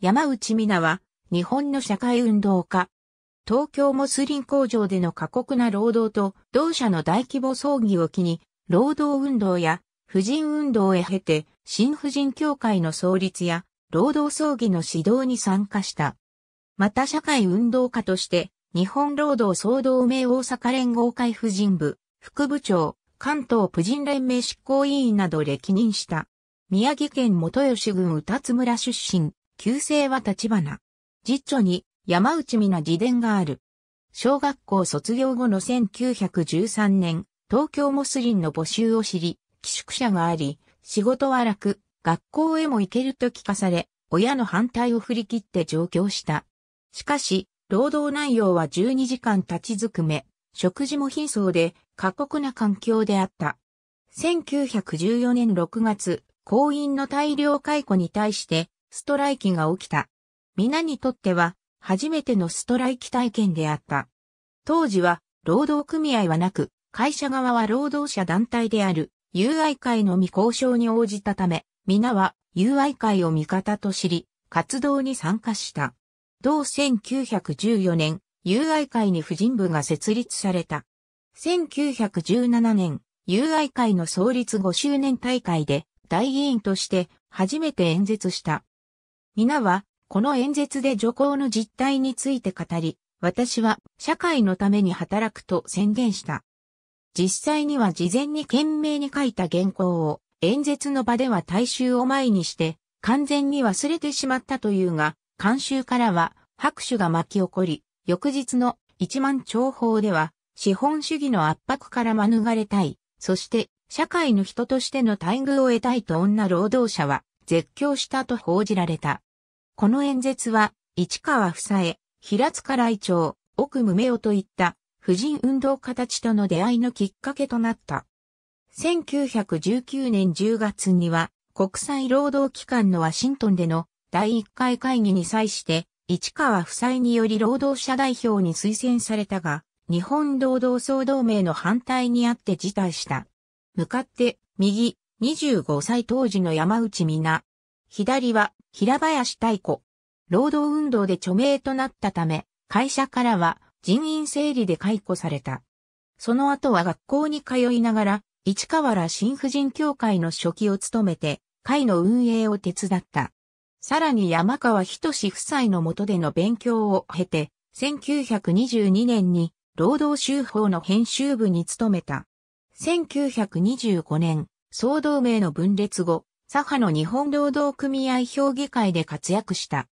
山内美奈は、日本の社会運動家。東京モスリン工場での過酷な労働と、同社の大規模葬儀を機に、労働運動や、婦人運動へ経て、新婦人協会の創立や、労働葬儀の指導に参加した。また社会運動家として、日本労働総同盟大阪連合会婦人部、副部長、関東婦人連盟執行委員など歴任した。宮城県元吉郡宇達村出身。旧姓は立花。実著に山内奈自伝がある。小学校卒業後の1913年、東京モスリンの募集を知り、寄宿舎があり、仕事は楽、学校へも行けると聞かされ、親の反対を振り切って上京した。しかし、労働内容は12時間立ちずくめ、食事も貧相で過酷な環境であった。1914年6月、行員の大量解雇に対してストライキが起きた。皆にとっては、初めてのストライキ体験であった。当時は、労働組合はなく、会社側は労働者団体である、友愛会のみ交渉に応じたため、皆は友愛会を味方と知り、活動に参加した。同1914年、友愛会に婦人部が設立された。1917年、友愛会の創立5周年大会で、大議員として初めて演説した。皆は、この演説で女皇の実態について語り、私は社会のために働くと宣言した。実際には事前に懸命に書いた原稿を演説の場では大衆を前にして完全に忘れてしまったというが、監修からは拍手が巻き起こり、翌日の一万長報では資本主義の圧迫から免れたい、そして社会の人としての待遇を得たいと女労働者は絶叫したと報じられた。この演説は、市川夫妻、平塚来長、奥無名夫といった、婦人運動家たちとの出会いのきっかけとなった。1919年10月には、国際労働機関のワシントンでの第1回会議に際して、市川夫妻により労働者代表に推薦されたが、日本労働総同盟の反対にあって辞退した。向かって、右、25歳当時の山内みな、左は平林太鼓。労働運動で著名となったため、会社からは人員整理で解雇された。その後は学校に通いながら、市川原新婦人協会の書記を務めて、会の運営を手伝った。さらに山川仁夫妻の下での勉強を経て、1922年に労働集法の編集部に勤めた。1925年、総同盟の分裂後、左派の日本労働組合評議会で活躍した。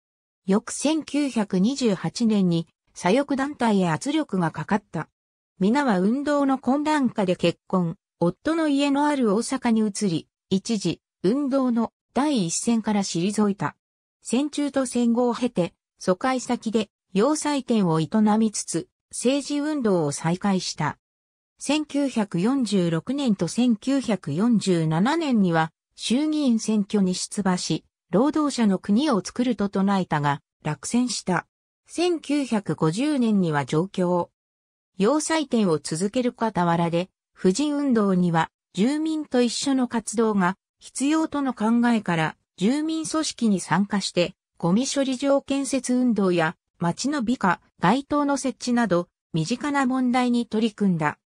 翌1928年に左翼団体へ圧力がかかった。皆は運動の混乱下で結婚、夫の家のある大阪に移り、一時、運動の第一線から退いた。戦中と戦後を経て、疎開先で要塞店を営みつつ、政治運動を再開した。1946年と1947年には、衆議院選挙に出馬し、労働者の国を作ると唱えたが、落選した。1950年には上京。要塞店を続ける傍らで、婦人運動には住民と一緒の活動が必要との考えから住民組織に参加して、ゴミ処理場建設運動や町の美化、街灯の設置など身近な問題に取り組んだ。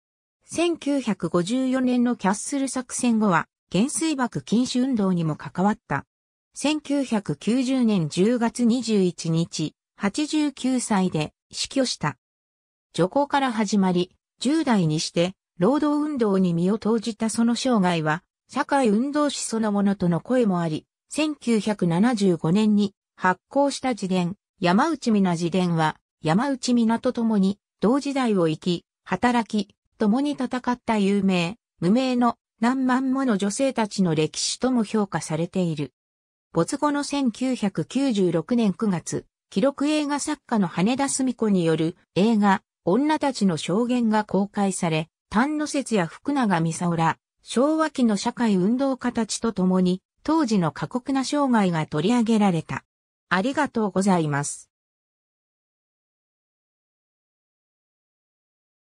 1954年のキャッスル作戦後は減水爆禁止運動にも関わった。1990年10月21日、89歳で死去した。助行から始まり、10代にして、労働運動に身を投じたその生涯は、社会運動史そのものとの声もあり、1975年に発行した自伝、山内みな自伝は、山内みなと共に、同時代を生き、働き、共に戦った有名、無名の何万もの女性たちの歴史とも評価されている。没後の1996年9月、記録映画作家の羽田澄子による映画、女たちの証言が公開され、丹野節や福永美沙ら、昭和期の社会運動家たちと共に、当時の過酷な生涯が取り上げられた。ありがとうございます。